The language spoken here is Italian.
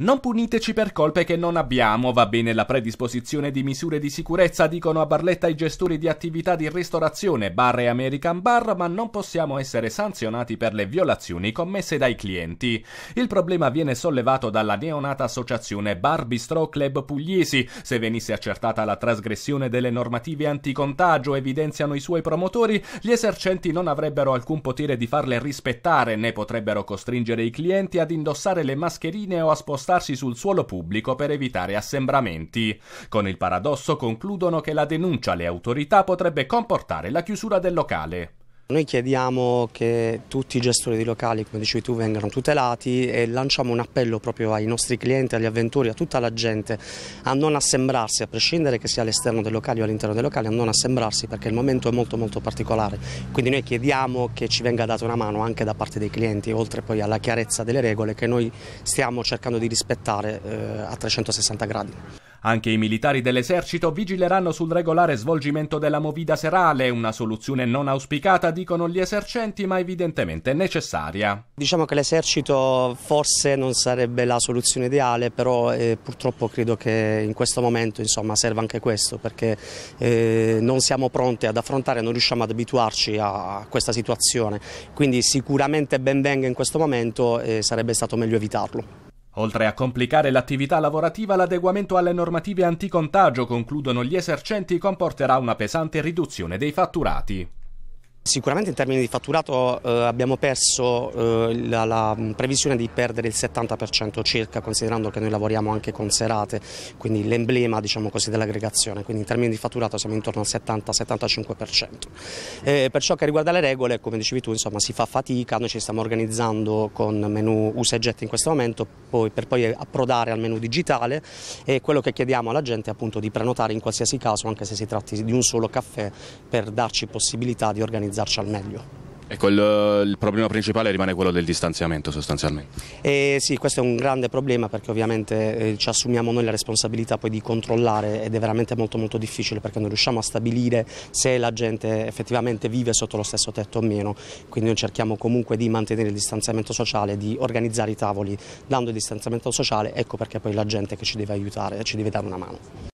Non puniteci per colpe che non abbiamo, va bene la predisposizione di misure di sicurezza, dicono a Barletta i gestori di attività di ristorazione, bar e American Bar, ma non possiamo essere sanzionati per le violazioni commesse dai clienti. Il problema viene sollevato dalla neonata associazione Bar Bistro Club Pugliesi. Se venisse accertata la trasgressione delle normative anticontagio, evidenziano i suoi promotori, gli esercenti non avrebbero alcun potere di farle rispettare, né potrebbero costringere i clienti ad indossare le mascherine o a spostare accostarsi sul suolo pubblico per evitare assembramenti. Con il paradosso concludono che la denuncia alle autorità potrebbe comportare la chiusura del locale. Noi chiediamo che tutti i gestori di locali, come dicevi tu, vengano tutelati e lanciamo un appello proprio ai nostri clienti, agli avventori, a tutta la gente a non assembrarsi, a prescindere che sia all'esterno dei locali o all'interno dei locali, a non assembrarsi perché il momento è molto molto particolare. Quindi noi chiediamo che ci venga data una mano anche da parte dei clienti, oltre poi alla chiarezza delle regole che noi stiamo cercando di rispettare eh, a 360 gradi. Anche i militari dell'esercito vigileranno sul regolare svolgimento della movida serale, una soluzione non auspicata, dicono gli esercenti, ma evidentemente necessaria. Diciamo che l'esercito forse non sarebbe la soluzione ideale, però eh, purtroppo credo che in questo momento insomma, serva anche questo, perché eh, non siamo pronti ad affrontare, non riusciamo ad abituarci a questa situazione. Quindi sicuramente ben venga in questo momento e eh, sarebbe stato meglio evitarlo. Oltre a complicare l'attività lavorativa, l'adeguamento alle normative anticontagio, concludono gli esercenti, comporterà una pesante riduzione dei fatturati. Sicuramente in termini di fatturato eh, abbiamo perso eh, la, la, previsione di perdere il 70% circa considerando che noi lavoriamo anche con serate, quindi l'emblema diciamo dell'aggregazione, quindi in termini di fatturato siamo intorno al 70-75%. Eh, per ciò che riguarda le regole, come dicevi tu, insomma, si fa fatica, noi ci stiamo organizzando con menu usa e getta in questo momento poi, per poi approdare al menu digitale e quello che chiediamo alla gente è appunto di prenotare in qualsiasi caso, anche se si tratti di un solo caffè, per darci possibilità di organizzare organizzarci al meglio. Ecco, il, il, problema principale rimane quello del distanziamento sostanzialmente. Eh, sì, questo è un grande problema perché ovviamente eh, ci assumiamo noi la responsabilità poi di controllare ed è veramente molto molto difficile perché non riusciamo a stabilire se la gente effettivamente vive sotto lo stesso tetto o meno, quindi noi cerchiamo comunque di mantenere il distanziamento sociale, di organizzare i tavoli dando il distanziamento sociale, ecco perché poi la gente che ci deve aiutare, ci deve dare una mano.